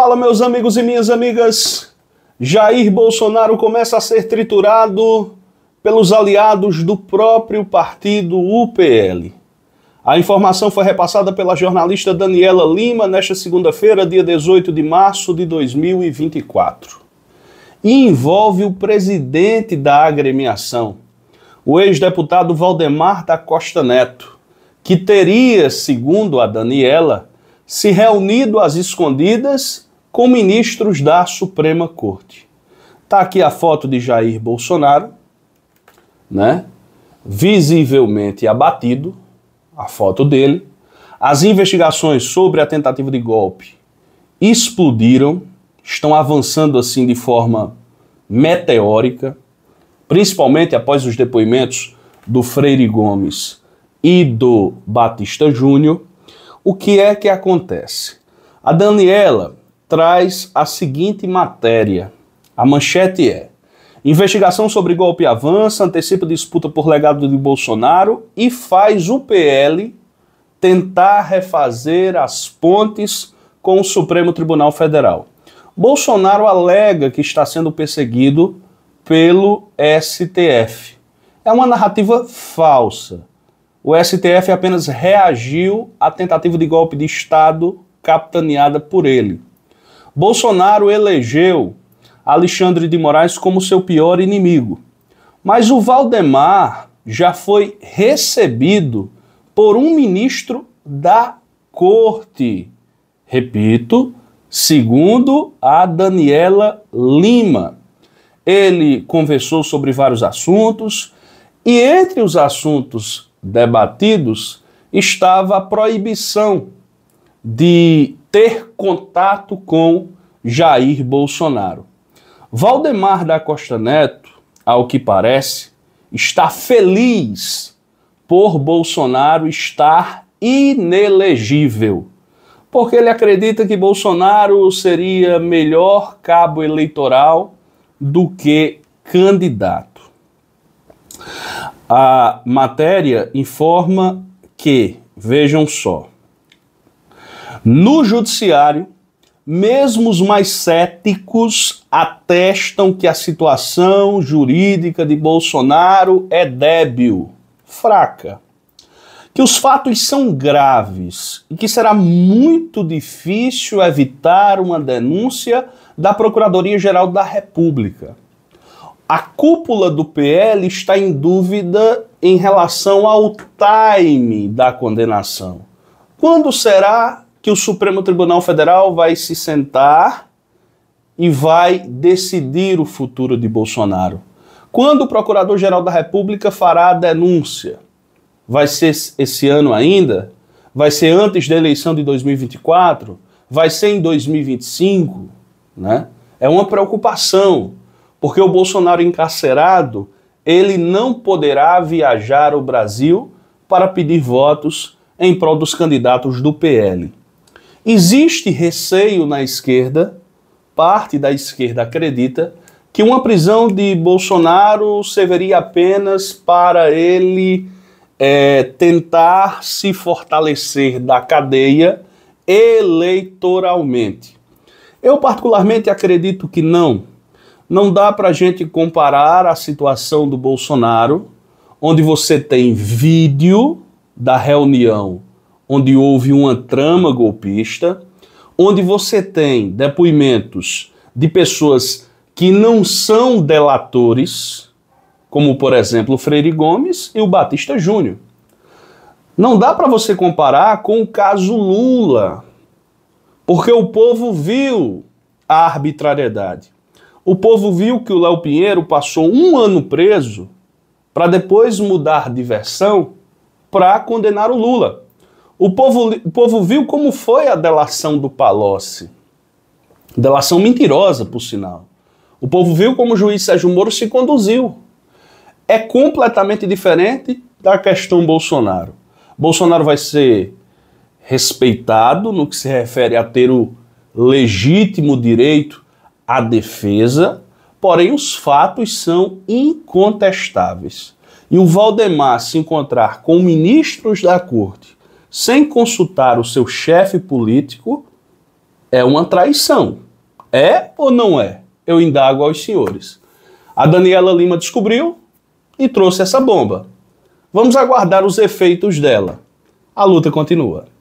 Fala, meus amigos e minhas amigas. Jair Bolsonaro começa a ser triturado pelos aliados do próprio partido UPL. A informação foi repassada pela jornalista Daniela Lima nesta segunda-feira, dia 18 de março de 2024. E envolve o presidente da agremiação, o ex-deputado Valdemar da Costa Neto, que teria, segundo a Daniela, se reunido às escondidas com ministros da Suprema Corte. Tá aqui a foto de Jair Bolsonaro, né? Visivelmente abatido, a foto dele. As investigações sobre a tentativa de golpe explodiram, estão avançando assim de forma meteórica, principalmente após os depoimentos do Freire Gomes e do Batista Júnior. O que é que acontece? A Daniela traz a seguinte matéria. A manchete é: Investigação sobre golpe avança, antecipa disputa por legado de Bolsonaro e faz o PL tentar refazer as pontes com o Supremo Tribunal Federal. Bolsonaro alega que está sendo perseguido pelo STF. É uma narrativa falsa. O STF apenas reagiu à tentativa de golpe de Estado capitaneada por ele. Bolsonaro elegeu Alexandre de Moraes como seu pior inimigo. Mas o Valdemar já foi recebido por um ministro da corte. Repito, segundo a Daniela Lima. Ele conversou sobre vários assuntos e entre os assuntos debatidos estava a proibição de ter contato com Jair Bolsonaro. Valdemar da Costa Neto, ao que parece, está feliz por Bolsonaro estar inelegível, porque ele acredita que Bolsonaro seria melhor cabo eleitoral do que candidato. A matéria informa que, vejam só, no judiciário, mesmo os mais céticos atestam que a situação jurídica de Bolsonaro é débil, fraca, que os fatos são graves e que será muito difícil evitar uma denúncia da Procuradoria-Geral da República. A cúpula do PL está em dúvida em relação ao time da condenação. Quando será que o Supremo Tribunal Federal vai se sentar e vai decidir o futuro de Bolsonaro. Quando o Procurador-Geral da República fará a denúncia? Vai ser esse ano ainda? Vai ser antes da eleição de 2024? Vai ser em 2025? Né? É uma preocupação, porque o Bolsonaro encarcerado, ele não poderá viajar ao Brasil para pedir votos em prol dos candidatos do PL. Existe receio na esquerda, parte da esquerda acredita, que uma prisão de Bolsonaro serviria apenas para ele é, tentar se fortalecer da cadeia eleitoralmente. Eu, particularmente, acredito que não. Não dá para a gente comparar a situação do Bolsonaro, onde você tem vídeo da reunião onde houve uma trama golpista, onde você tem depoimentos de pessoas que não são delatores, como por exemplo o Freire Gomes e o Batista Júnior. Não dá para você comparar com o caso Lula, porque o povo viu a arbitrariedade. O povo viu que o Léo Pinheiro passou um ano preso para depois mudar de versão para condenar o Lula. O povo, o povo viu como foi a delação do Palocci. Delação mentirosa, por sinal. O povo viu como o juiz Sérgio Moro se conduziu. É completamente diferente da questão Bolsonaro. Bolsonaro vai ser respeitado no que se refere a ter o legítimo direito à defesa, porém os fatos são incontestáveis. E o Valdemar se encontrar com ministros da corte sem consultar o seu chefe político é uma traição. É ou não é? Eu indago aos senhores. A Daniela Lima descobriu e trouxe essa bomba. Vamos aguardar os efeitos dela. A luta continua.